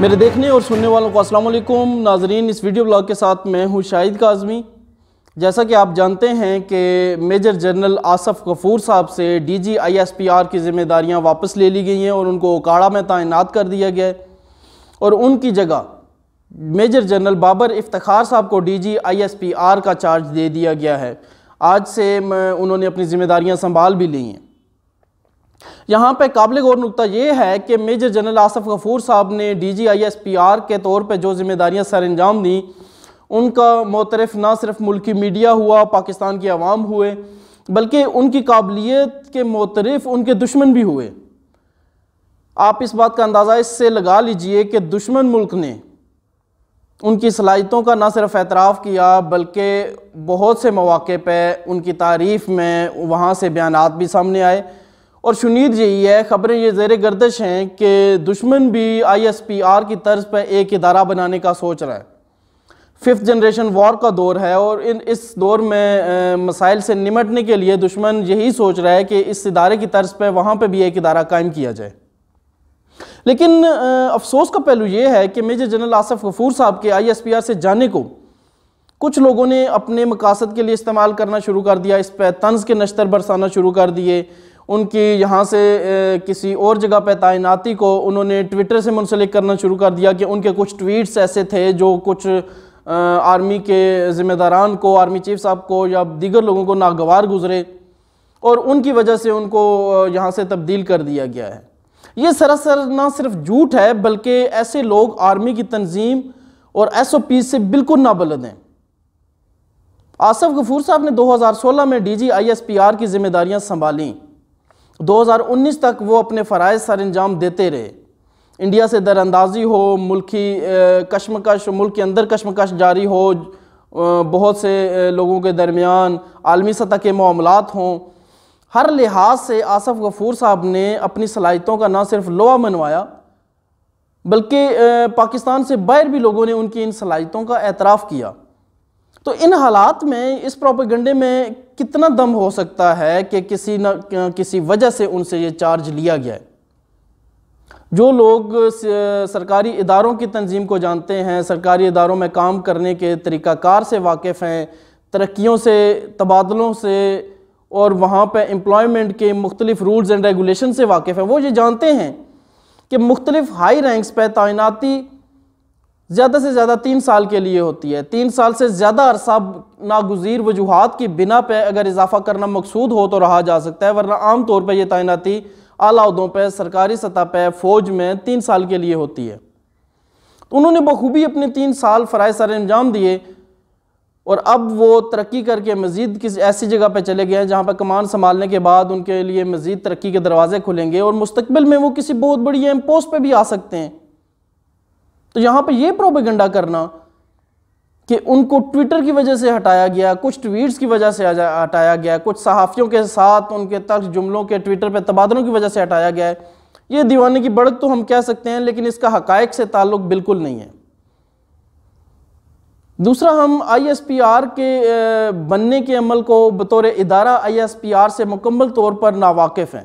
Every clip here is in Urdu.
میرے دیکھنے اور سننے والوں کو السلام علیکم ناظرین اس ویڈیو بلاگ کے ساتھ میں ہوں شاہد کا جیسا کہ آپ جانتے ہیں کہ میجر جنرل آصف غفور صاحب سے D G I S P R کی ذمہ داریاں واپس لے لی گئی ہیں اور ان کو اکاڑا میں تعینات کر دیا گیا ہے اور ان کی جگہ میجر جنرل بابر افتخار صاحب کو D G I S P R کا چارج دے دیا گیا ہے آج سے انہوں نے اپنی ذمہ داریاں سنبھال بھی لی ہیں یہاں پہ قابل غور نقطہ یہ ہے کہ میجر جنرل آصف غفور صاحب نے D G I S P R کے طور پہ جو ذمہ داریاں سر انجام دیں ان کا موترف نہ صرف ملکی میڈیا ہوا پاکستان کی عوام ہوئے بلکہ ان کی قابلیت کے موترف ان کے دشمن بھی ہوئے آپ اس بات کا اندازہ اس سے لگا لیجئے کہ دشمن ملک نے ان کی صلاحیتوں کا نہ صرف اعتراف کیا بلکہ بہت سے مواقع پہ ان کی تعریف میں وہاں سے بیانات بھی سامنے آئے اور شنید جی، یہی ہے خبریں یہ زیر گردش ہیں کہ دشمن بھی آئی ایس پی آر کی طرز پر ایک ادارہ بنانے کا سوچ رہا ہے ففتھ جنریشن وار کا دور ہے اور اس دور میں مسائل سے نمٹنے کے لیے دشمن یہی سوچ رہا ہے کہ اس ادارے کی طرز پہ وہاں پہ بھی ایک ادارہ قائم کیا جائے لیکن افسوس کا پہلو یہ ہے کہ میجر جنرل آصف غفور صاحب کے آئی ایس پی آر سے جانے کو کچھ لوگوں نے اپنے مقاصد کے لیے استعمال کرنا شروع کر دیا اس پہ طنز کے نشتر برسانا شروع کر دیے ان کی یہاں سے کسی اور جگہ پہ تعیناتی کو انہوں نے ٹویٹر سے منسلک کرنا شروع کر دیا کہ ان کے کچھ ٹویٹس ایسے تھے جو کچھ آرمی کے ذمہ داران کو آرمی چیف صاحب کو یا دیگر لوگوں کو ناگوار گزرے اور ان کی وجہ سے ان کو یہاں سے تبدیل کر دیا گیا ہے یہ سراسر نہ صرف جھوٹ ہے بلکہ ایسے لوگ آرمی کی تنظیم اور ایس او پی سے بالکل نہ ہیں آصف غفور صاحب نے دو ہزار سولہ میں D G I S P R کی ذمہ داریاں سنبھالیں دو ہزار انیس تک وہ اپنے فرائض سر انجام دیتے رہے انڈیا سے در اندازی ہو ملکی کشمکش ملک کے اندر کشمکش جاری ہو بہت سے لوگوں کے درمیان عالمی سطح کے معاملات ہوں ہر لحاظ سے آصف غفور صاحب نے اپنی صلاحیتوں کا نہ صرف لوہ منوایا بلکہ پاکستان سے باہر بھی لوگوں نے ان کی ان صلاحیتوں کا اعتراف کیا تو ان حالات میں اس پروپیگنڈے میں کتنا دم ہو سکتا ہے کہ کسی نہ کسی وجہ سے ان سے یہ چارج لیا گیا ہے جو لوگ سرکاری اداروں کی تنظیم کو جانتے ہیں سرکاری اداروں میں کام کرنے کے طریقہ کار سے واقف ہیں ترقیوں سے تبادلوں سے اور وہاں پہ امپلائمنٹ کے مختلف رولز اینڈ ریگولیشن سے واقف ہیں وہ یہ جانتے ہیں کہ مختلف ہائی رینکس پہ تعیناتی زیادہ سے زیادہ تین سال کے لیے ہوتی ہے تین سال سے زیادہ عرصہ ناگزیر وجوہات کی بنا پہ اگر اضافہ کرنا مقصود ہو تو رہا جا سکتا ہے ورنہ عام طور پہ یہ تعیناتی اعلیٰ عدوں پہ سرکاری سطح پہ فوج میں تین سال کے لیے ہوتی ہے تو انہوں نے بخوبی اپنے تین سال فرائے سر انجام دیے اور اب وہ ترقی کر کے مزید کسی ایسی جگہ پہ چلے گئے ہیں جہاں پہ کمان سنبھالنے کے بعد ان کے لیے مزید ترقی کے دروازے کھلیں گے اور مستقبل میں وہ کسی بہت بڑی ایم پوسٹ پہ بھی آ سکتے ہیں تو یہاں پہ یہ پروپیگنڈا کرنا کہ ان کو ٹویٹر کی وجہ سے ہٹایا گیا کچھ ٹویٹس کی وجہ سے ہٹایا گیا کچھ صحافیوں کے ساتھ ان کے تلخ جملوں کے ٹویٹر پہ تبادلوں کی وجہ سے ہٹایا گیا ہے یہ دیوانے کی بڑک تو ہم کہہ سکتے ہیں لیکن اس کا حقائق سے تعلق بالکل نہیں ہے دوسرا ہم آئی ایس پی آر کے بننے کے عمل کو بطور ادارہ آئی ایس پی آر سے مکمل طور پر ناواقف ہیں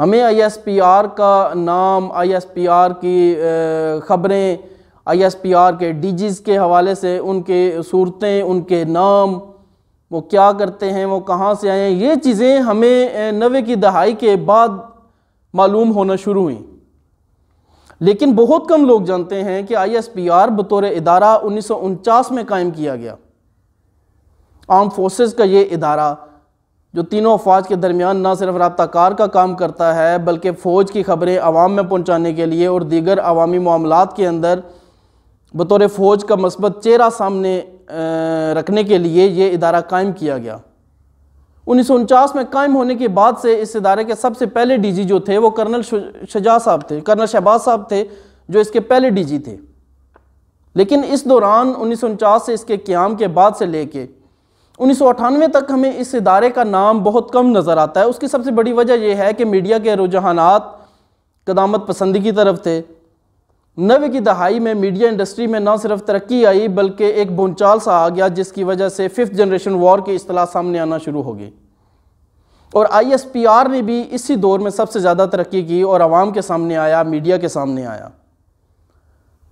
ہمیں آئی ایس پی آر کا نام آئی ایس پی آر کی خبریں آئی ایس پی آر کے ڈیجیز کے حوالے سے ان کے صورتیں ان کے نام وہ کیا کرتے ہیں وہ کہاں سے آئے ہیں یہ چیزیں ہمیں نوے کی دہائی کے بعد معلوم ہونا شروع ہوئیں لیکن بہت کم لوگ جانتے ہیں کہ آئی ایس پی آر بطور ادارہ انیس سو انچاس میں قائم کیا گیا آرم فورسز کا یہ ادارہ جو تینوں افواج کے درمیان نہ صرف رابطہ کار کا کام کرتا ہے بلکہ فوج کی خبریں عوام میں پہنچانے کے لیے اور دیگر عوامی معاملات کے اندر بطور فوج کا مثبت چہرہ سامنے رکھنے کے لیے یہ ادارہ قائم کیا گیا انیس سو انچاس میں قائم ہونے کے بعد سے اس ادارے کے سب سے پہلے ڈی جی جو تھے وہ کرنل شہجہ صاحب تھے کرنل شہباز صاحب تھے جو اس کے پہلے ڈی جی تھے لیکن اس دوران انیس سو انچاس سے اس کے قیام کے بعد سے لے کے انیس سو اٹھانوے تک ہمیں اس ادارے کا نام بہت کم نظر آتا ہے اس کی سب سے بڑی وجہ یہ ہے کہ میڈیا کے رجحانات قدامت پسندی کی طرف تھے نوے کی دہائی میں میڈیا انڈسٹری میں نہ صرف ترقی آئی بلکہ ایک بونچال سا آ گیا جس کی وجہ سے ففتھ جنریشن وار کی اصطلاح سامنے آنا شروع ہو گئی اور آئی ایس پی آر نے بھی اسی دور میں سب سے زیادہ ترقی کی اور عوام کے سامنے آیا میڈیا کے سامنے آیا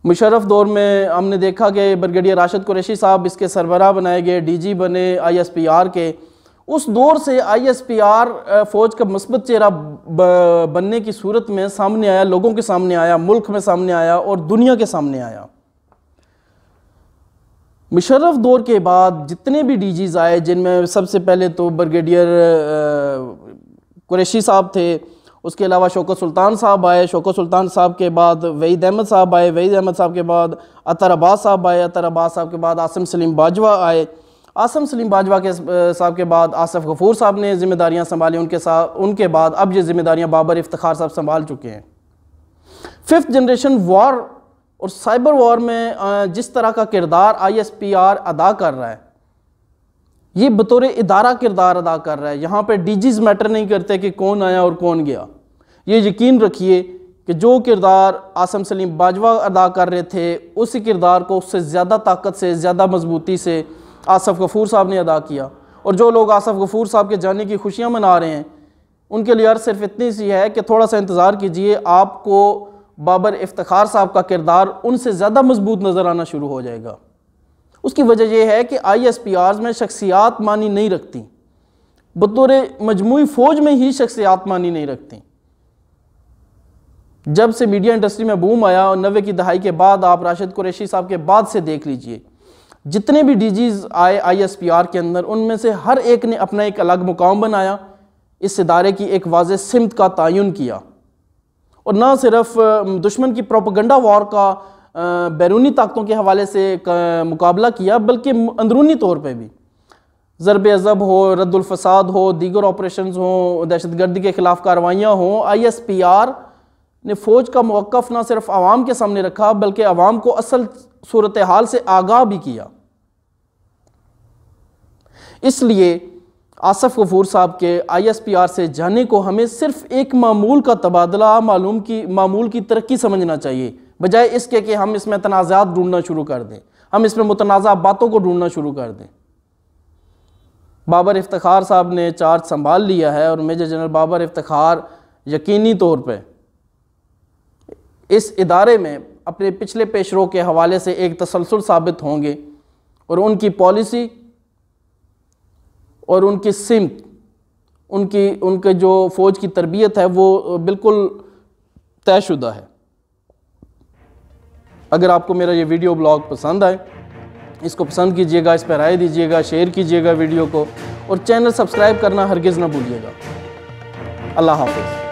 مشرف دور میں ہم نے دیکھا کہ بریگیڈیئر راشد قریشی صاحب اس کے سربراہ بنائے گئے ڈی جی بنے آئی ایس پی آر کے اس دور سے آئی ایس پی آر فوج کا مثبت چہرہ بننے کی صورت میں سامنے آیا لوگوں کے سامنے آیا ملک میں سامنے آیا اور دنیا کے سامنے آیا مشرف دور کے بعد جتنے بھی ڈی جیز آئے جن میں سب سے پہلے تو برگیڈیئر قریشی صاحب تھے اس کے علاوہ شوکت سلطان صاحب آئے شوکت سلطان صاحب کے بعد وعید احمد صاحب آئے وعید احمد صاحب کے بعد عطر عباس صاحب آئے عطر عباس صاحب کے بعد آسم سلیم باجوہ آئے عاصم سلیم باجوہ کے صاحب کے بعد آصف غفور صاحب نے ذمہ داریاں سنبھالی ان کے ساتھ ان کے بعد اب یہ ذمہ داریاں بابر افتخار صاحب سنبھال چکے ہیں ففتھ جنریشن وار اور سائبر وار میں جس طرح کا کردار آئی ایس پی آر ادا کر رہا ہے یہ بطور ادارہ کردار ادا کر رہا ہے یہاں پہ ڈی جیز میٹر نہیں کرتے کہ کون آیا اور کون گیا یہ یقین رکھیے کہ جو کردار آسم سلیم باجوہ ادا کر رہے تھے اس کردار کو اس سے زیادہ طاقت سے زیادہ مضبوطی سے آصف غفور صاحب نے ادا کیا اور جو لوگ آصف غفور صاحب کے جانے کی خوشیاں منا رہے ہیں ان کے لیے عرض صرف اتنی سی ہے کہ تھوڑا سا انتظار کیجئے آپ کو بابر افتخار صاحب کا کردار ان سے زیادہ مضبوط نظر آنا شروع ہو جائے گا اس کی وجہ یہ ہے کہ آئی ایس پی آرز میں شخصیات معنی نہیں رکھتی بطور مجموعی فوج میں ہی شخصیات معنی نہیں رکھتی جب سے میڈیا انڈسٹری میں بوم آیا اور نوے کی دہائی کے بعد آپ راشد قریشی صاحب کے بعد سے دیکھ لیجئے جتنے بھی ڈی جیز آئے آئی ایس پی آر کے اندر ان میں سے ہر ایک نے اپنا ایک الگ مقام بنایا اس ادارے کی ایک واضح سمت کا تعین کیا اور نہ صرف دشمن کی پروپگنڈا وار کا بیرونی طاقتوں کے حوالے سے مقابلہ کیا بلکہ اندرونی طور پہ بھی ضرب عذب ہو رد الفساد ہو دیگر آپریشنز ہوں دہشت گردی کے خلاف کاروائیاں ہوں آئی ایس پی آر نے فوج کا موقف نہ صرف عوام کے سامنے رکھا بلکہ عوام کو اصل صورتحال سے آگاہ بھی کیا اس لیے آصف غفور صاحب کے آئی ایس پی آر سے جانے کو ہمیں صرف ایک معمول کا تبادلہ معلوم کی معمول کی ترقی سمجھنا چاہیے بجائے اس کے کہ ہم اس میں تنازعات ڈھونڈنا شروع کر دیں ہم اس میں متنازع باتوں کو ڈھونڈنا شروع کر دیں بابر افتخار صاحب نے چارج سنبھال لیا ہے اور میجر جنرل بابر افتخار یقینی طور پہ اس ادارے میں اپنے پچھلے پیشروں کے حوالے سے ایک تسلسل ثابت ہوں گے اور ان کی پالیسی اور ان کی سمت ان کی ان کے جو فوج کی تربیت ہے وہ بالکل طے شدہ ہے اگر آپ کو میرا یہ ویڈیو بلاگ پسند آئے اس کو پسند کیجئے گا اس پہ رائے دیجئے گا شیئر کیجئے گا ویڈیو کو اور چینل سبسکرائب کرنا ہرگز نہ بھولیے گا اللہ حافظ